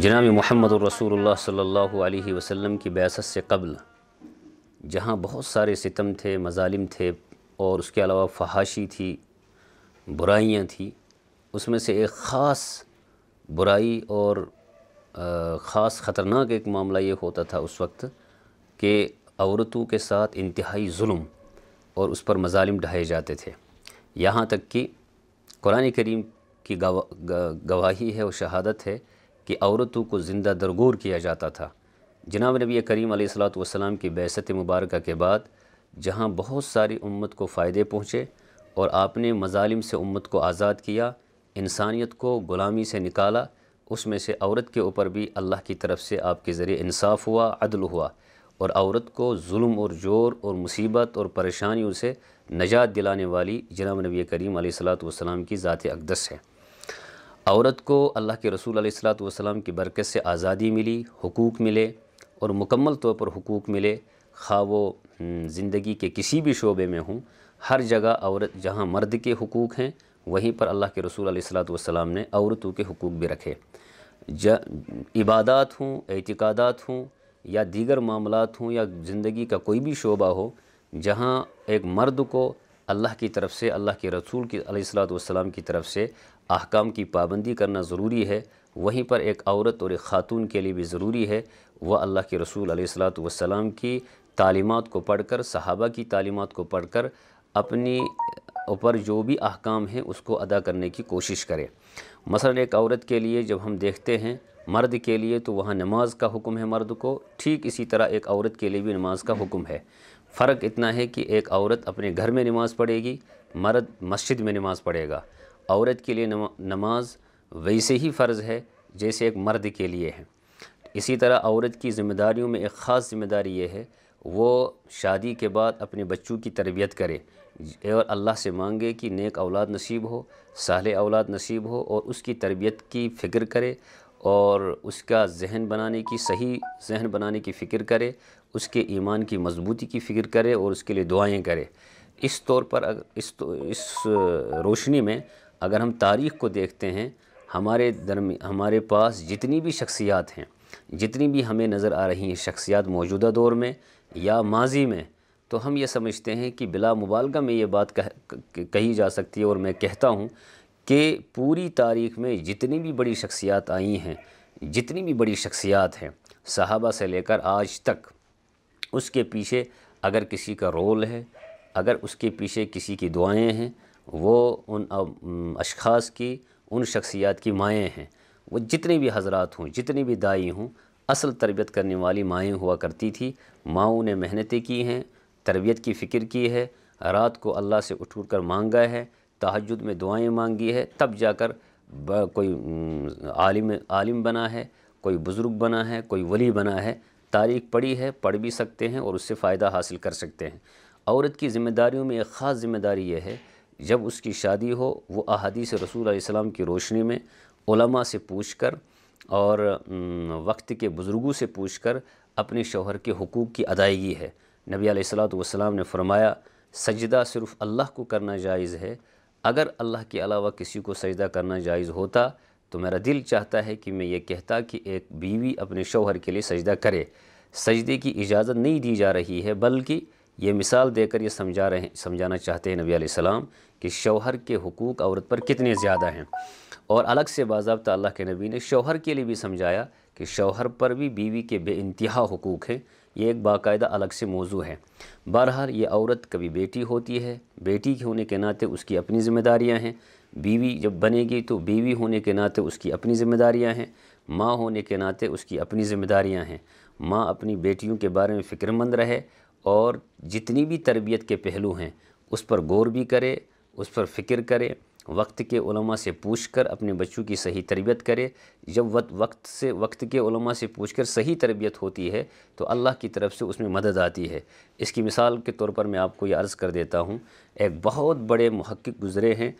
جناب محمد الرسول اللہ صلی اللہ علیہ وسلم کی بیاست سے قبل جہاں بہت سارے ستم تھے مظالم تھے اور اس کے علاوہ فحاشی تھی برائیاں تھیں اس میں سے ایک خاص برائی اور خاص خطرناک ایک معاملہ یہ ہوتا تھا اس وقت کہ عورتوں کے ساتھ انتہائی ظلم اور اس پر مظالم ڈھائے جاتے تھے یہاں تک کہ قرآن کریم کی گواہی ہے اور شہادت ہے کہ عورتوں کو زندہ درگور کیا جاتا تھا جناب نبی کریم علیہ السلام کی بیست مبارکہ کے بعد جہاں بہت ساری امت کو فائدے پہنچے اور آپ نے مظالم سے امت کو آزاد کیا انسانیت کو غلامی سے نکالا اس میں سے عورت کے اوپر بھی اللہ کی طرف سے آپ کے ذریعے انصاف ہوا عدل ہوا اور عورت کو ظلم اور جور اور مصیبت اور پریشانیوں سے نجات دلانے والی جناب نبی کریم علیہ السلام کی ذات اقدس ہے عورت کو اللہ کے رسول علیہ السلاۃ کی برکت سے آزادی ملی حقوق ملے اور مکمل طور پر حقوق ملے خواہ وہ زندگی کے کسی بھی شعبے میں ہوں ہر جگہ عورت جہاں مرد کے حقوق ہیں وہیں پر اللہ کے رسول علیہ السلام نے عورتوں کے حقوق بھی رکھے عبادات ہوں اعتقادات ہوں یا دیگر معاملات ہوں یا زندگی کا کوئی بھی شعبہ ہو جہاں ایک مرد کو اللہ کی طرف سے اللہ کے رسول کی علیہ السلاۃ والسلام کی طرف سے احکام کی پابندی کرنا ضروری ہے وہیں پر ایک عورت اور ایک خاتون کے لیے بھی ضروری ہے وہ اللہ کے رسول علیہ السلاۃ والسلام کی تعلیمات کو پڑھ کر صحابہ کی تعلیمات کو پڑھ کر اپنی اوپر جو بھی احکام ہیں اس کو ادا کرنے کی کوشش کرے مثلا ایک عورت کے لیے جب ہم دیکھتے ہیں مرد کے لیے تو وہاں نماز کا حکم ہے مرد کو ٹھیک اسی طرح ایک عورت کے لیے بھی نماز کا حکم ہے فرق اتنا ہے کہ ایک عورت اپنے گھر میں نماز پڑھے گی مرد مسجد میں نماز پڑے گا عورت کے لیے نماز ویسے ہی فرض ہے جیسے ایک مرد کے لیے ہے اسی طرح عورت کی ذمہ داریوں میں ایک خاص ذمہ داری یہ ہے وہ شادی کے بعد اپنے بچوں کی تربیت کرے اور اللہ سے مانگے کہ نیک اولاد نصیب ہو صالح اولاد نصیب ہو اور اس کی تربیت کی فکر کرے اور اس کا ذہن بنانے کی صحیح ذہن بنانے کی فکر کرے اس کے ایمان کی مضبوطی کی فکر کرے اور اس کے لیے دعائیں کرے اس طور پر اس اس روشنی میں اگر ہم تاریخ کو دیکھتے ہیں ہمارے درمی ہمارے پاس جتنی بھی شخصیات ہیں جتنی بھی ہمیں نظر آ رہی ہیں شخصیات موجودہ دور میں یا ماضی میں تو ہم یہ سمجھتے ہیں کہ بلا مبالگہ میں یہ بات کہی جا سکتی ہے اور میں کہتا ہوں کہ پوری تاریخ میں جتنی بھی بڑی شخصیات آئی ہیں جتنی بھی بڑی شخصیات ہیں صحابہ سے لے کر آج تک اس کے پیچھے اگر کسی کا رول ہے اگر اس کے پیچھے کسی کی دعائیں ہیں وہ ان اشخاص کی ان شخصیات کی مائیں ہیں وہ جتنے بھی حضرات ہوں جتنی بھی دائی ہوں اصل تربیت کرنے والی مائیں ہوا کرتی تھی ماؤں نے محنتیں کی ہیں تربیت کی فکر کی ہے رات کو اللہ سے اٹھ کر مانگا ہے تحجد میں دعائیں مانگی ہے تب جا کر کوئی عالم عالم بنا ہے کوئی بزرگ بنا ہے کوئی ولی بنا ہے تاریخ پڑھی ہے پڑھ بھی سکتے ہیں اور اس سے فائدہ حاصل کر سکتے ہیں عورت کی ذمہ داریوں میں ایک خاص ذمہ داری یہ ہے جب اس کی شادی ہو وہ احادیث رسول علیہ السلام کی روشنی میں علماء سے پوچھ کر اور وقت کے بزرگوں سے پوچھ کر اپنے شوہر کے حقوق کی ادائیگی ہے نبی علیہ السلام نے فرمایا سجدہ صرف اللہ کو کرنا جائز ہے اگر اللہ کے علاوہ کسی کو سجدہ کرنا جائز ہوتا تو میرا دل چاہتا ہے کہ میں یہ کہتا کہ ایک بیوی اپنے شوہر کے لیے سجدہ کرے سجدے کی اجازت نہیں دی جا رہی ہے بلکہ یہ مثال دے کر یہ سمجھا رہے ہیں سمجھانا چاہتے ہیں نبی علیہ السلام کہ شوہر کے حقوق عورت پر کتنے زیادہ ہیں اور الگ سے باضابطہ اللہ کے نبی نے شوہر کے لیے بھی سمجھایا کہ شوہر پر بھی بیوی کے بے انتہا حقوق ہیں یہ ایک باقاعدہ الگ سے موضوع ہے بہرحال یہ عورت کبھی بیٹی ہوتی ہے بیٹی کے ہونے کے ناطے اس کی اپنی ذمہ داریاں ہیں بیوی جب بنے گی تو بیوی ہونے کے ناطے اس کی اپنی ذمہ داریاں ہیں ماں ہونے کے ناطے اس کی اپنی ذمہ داریاں ہیں ماں اپنی بیٹیوں کے بارے میں فکر مند رہے اور جتنی بھی تربیت کے پہلو ہیں اس پر غور بھی کرے اس پر فکر کرے وقت کے علماء سے پوچھ کر اپنے بچوں کی صحیح تربیت کرے جب وقت سے وقت کے علماء سے پوچھ کر صحیح تربیت ہوتی ہے تو اللہ کی طرف سے اس میں مدد آتی ہے اس کی مثال کے طور پر میں آپ کو یہ عرض کر دیتا ہوں ایک بہت بڑے محقق گزرے ہیں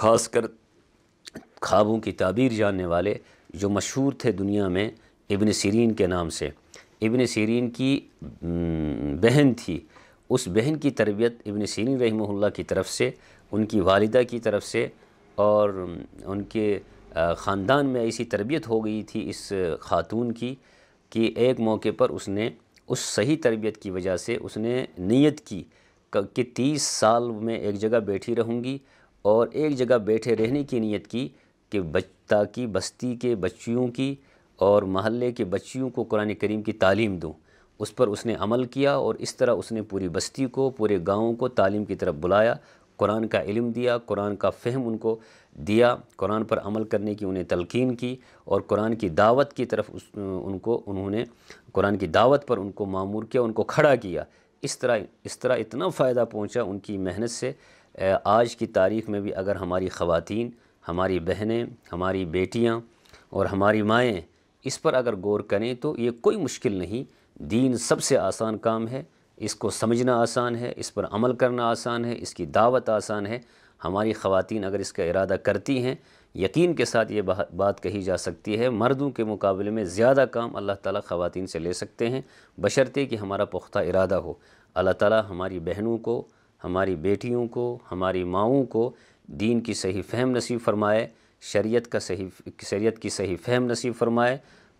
خاص کر خوابوں کی تعبیر جاننے والے جو مشہور تھے دنیا میں ابن سیرین کے نام سے ابن سیرین کی بہن تھی اس بہن کی تربیت ابن سیرین رحمہ اللہ کی طرف سے ان کی والدہ کی طرف سے اور ان کے خاندان میں ایسی تربیت ہو گئی تھی اس خاتون کی کہ ایک موقع پر اس نے اس صحیح تربیت کی وجہ سے اس نے نیت کی کہ تیس سال میں ایک جگہ بیٹھی رہوں گی اور ایک جگہ بیٹھے رہنے کی نیت کی کہ تاکہ بستی کے بچیوں کی اور محلے کے بچیوں کو قرآن کریم کی تعلیم دوں اس پر اس نے عمل کیا اور اس طرح اس نے پوری بستی کو پورے گاؤں کو تعلیم کی طرف بلایا قرآن کا علم دیا قرآن کا فہم ان کو دیا قرآن پر عمل کرنے کی انہیں تلقین کی اور قرآن کی دعوت کی طرف اس ان کو انہوں نے قرآن کی دعوت پر ان کو معمور کیا ان کو کھڑا کیا اس طرح اس طرح اتنا فائدہ پہنچا ان کی محنت سے آج کی تاریخ میں بھی اگر ہماری خواتین ہماری بہنیں ہماری بیٹیاں اور ہماری مائیں اس پر اگر غور کریں تو یہ کوئی مشکل نہیں دین سب سے آسان کام ہے اس کو سمجھنا آسان ہے اس پر عمل کرنا آسان ہے اس کی دعوت آسان ہے ہماری خواتین اگر اس کا ارادہ کرتی ہیں یقین کے ساتھ یہ بات کہی جا سکتی ہے مردوں کے مقابلے میں زیادہ کام اللہ تعالیٰ خواتین سے لے سکتے ہیں کہ ہمارا پختہ ارادہ ہو اللہ تعالیٰ ہماری بہنوں کو ہماری بیٹیوں کو ہماری ماؤں کو دین کی صحیح فہم نصیب فرمائے شریعت کا صحیح شریعت کی صحیح فہم نصیب فرمائے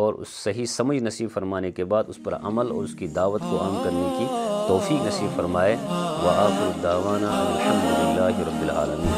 اور اس صحیح سمجھ نصیب فرمانے کے بعد اس پر عمل اور اس کی دعوت کو عام کرنے کی توفیق نصیب فرمائے وآخر دعوانا الحمدللہ رب العالمین